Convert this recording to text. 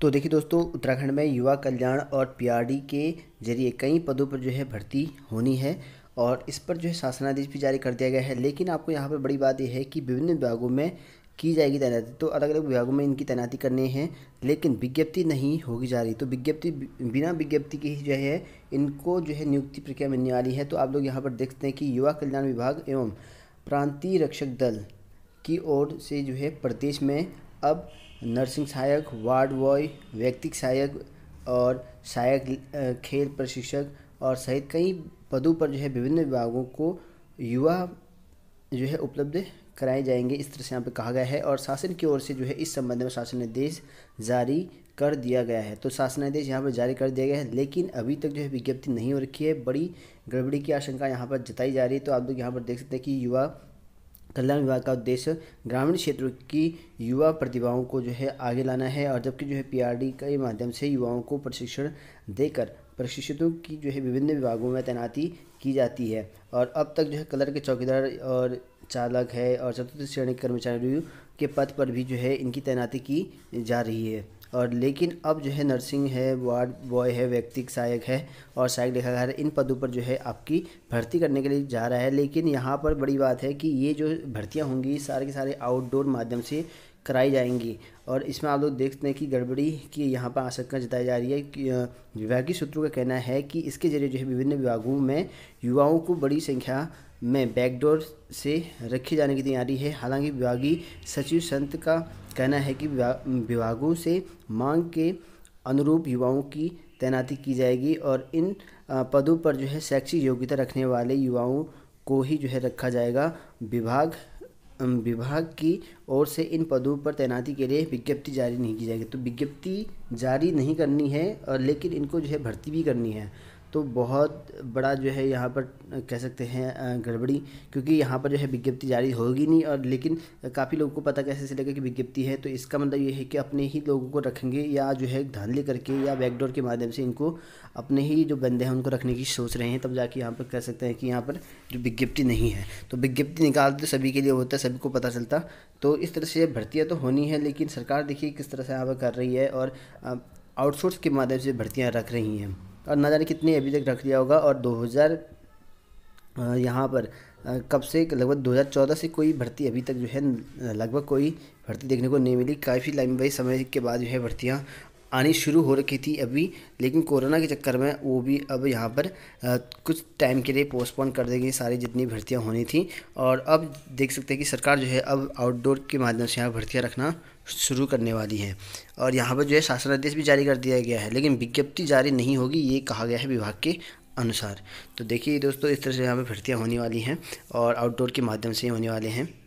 तो देखिए दोस्तों उत्तराखंड में युवा कल्याण और पीआरडी के जरिए कई पदों पर जो है भर्ती होनी है और इस पर जो है शासनादेश भी जारी कर दिया गया है लेकिन आपको यहाँ पर बड़ी बात यह है कि विभिन्न विभागों में की जाएगी तैनाती तो अलग अलग विभागों में इनकी तैनाती करनी है लेकिन विज्ञप्ति नहीं होगी जारी तो विज्ञप्ति बिना विज्ञप्ति के ही जो है इनको जो है नियुक्ति प्रक्रिया मिलने वाली है तो आप लोग यहाँ पर देखते हैं कि युवा कल्याण विभाग एवं प्रांतीय रक्षक दल की ओर से जो है प्रदेश में अब नर्सिंग सहायक वार्ड बॉय व्यक्तिक सहायक और सहायक खेल प्रशिक्षक और सहित कई पदों पर जो है विभिन्न विभागों को युवा जो है उपलब्ध कराए जाएंगे इस तरह से यहाँ पे कहा गया है और शासन की ओर से जो है इस संबंध में शासनादेश जारी कर दिया गया है तो शासनादेश यहाँ पर जारी कर दिया गया है लेकिन अभी तक जो है विज्ञप्ति नहीं हो रखी है बड़ी गड़बड़ी की आशंका यहाँ पर जताई जा रही है तो आप लोग यहाँ पर देख सकते हैं कि युवा कल्याण विभाग का उद्देश्य ग्रामीण क्षेत्रों की युवा प्रतिभाओं को जो है आगे लाना है और जबकि जो है पीआरडी के माध्यम से युवाओं को प्रशिक्षण देकर प्रशिक्षितों की जो है विभिन्न विभागों में तैनाती की जाती है और अब तक जो है कलर के चौकीदार और चालक है और चतुर्थ श्रेणी कर्मचारियों के पद पर भी जो है इनकी तैनाती की जा रही है और लेकिन अब जो है नर्सिंग है वार्ड बॉय है व्यक्तिक सहायक है और सहायक देखा लेखाकार इन पदों पर जो है आपकी भर्ती करने के लिए जा रहा है लेकिन यहाँ पर बड़ी बात है कि ये जो भर्तियाँ होंगी सारे के सारे आउटडोर माध्यम से कराई जाएंगी और इसमें आप लोग देखते हैं कि गड़बड़ी की यहाँ पर आशंका जताई जा रही है कि विभागीय सूत्रों का कहना है कि इसके जरिए जो है विभिन्न विभागों में युवाओं को बड़ी संख्या में बैकडोर से रखे जाने की तैयारी है हालांकि विभागीय सचिव संत का कहना है कि विभागों से मांग के अनुरूप युवाओं की तैनाती की जाएगी और इन पदों पर जो है शैक्षिक योग्यता रखने वाले युवाओं को ही जो है रखा जाएगा विभाग विभाग की ओर से इन पदों पर तैनाती के लिए विज्ञप्ति जारी नहीं की जाएगी तो विज्ञप्ति जारी नहीं करनी है और लेकिन इनको जो है भर्ती भी करनी है तो बहुत बड़ा जो है यहाँ पर कह सकते हैं गड़बड़ी क्योंकि यहाँ पर जो है विज्ञप्ति जारी होगी नहीं और लेकिन काफ़ी लोगों को पता कैसे चलेगा कि विज्ञप्ति है तो इसका मतलब ये है कि अपने ही लोगों को रखेंगे या जो है धांधली करके या बैकडोर के माध्यम से इनको अपने ही जो बंदे हैं उनको रखने की सोच रहे हैं तब जाके यहाँ पर कह सकते हैं कि यहाँ पर जो विज्ञप्ति नहीं है तो विज्ञप्ति निकालते तो सभी के लिए होता है सभी को पता चलता तो इस तरह से भर्तियाँ तो होनी है लेकिन सरकार देखिए किस तरह से यहाँ पर कर रही है और आउटसोर्स के माध्यम से भर्तियाँ रख रही हैं और ना जाने कितनी अभी तक रख लिया होगा और दो हज़ार यहाँ पर कब से लगभग 2014 से कोई भर्ती अभी तक जो है लगभग कोई भर्ती देखने को नहीं मिली काफ़ी लंबे समय के बाद जो है भर्तियाँ आनी शुरू हो रखी थी अभी लेकिन कोरोना के चक्कर में वो भी अब यहाँ पर आ, कुछ टाइम के लिए पोस्टपोन कर देगी सारी जितनी भर्तियाँ होनी थी और अब देख सकते हैं कि सरकार जो है अब आउटडोर के माध्यम से यहाँ भर्तियाँ रखना शुरू करने वाली है और यहाँ पर जो है शासनादेश भी जारी कर दिया गया है लेकिन विज्ञप्ति जारी नहीं होगी ये कहा गया है विभाग के अनुसार तो देखिए दोस्तों इस तरह से यहाँ पर भर्तियाँ होने वाली हैं और आउटडोर के माध्यम से होने वाले हैं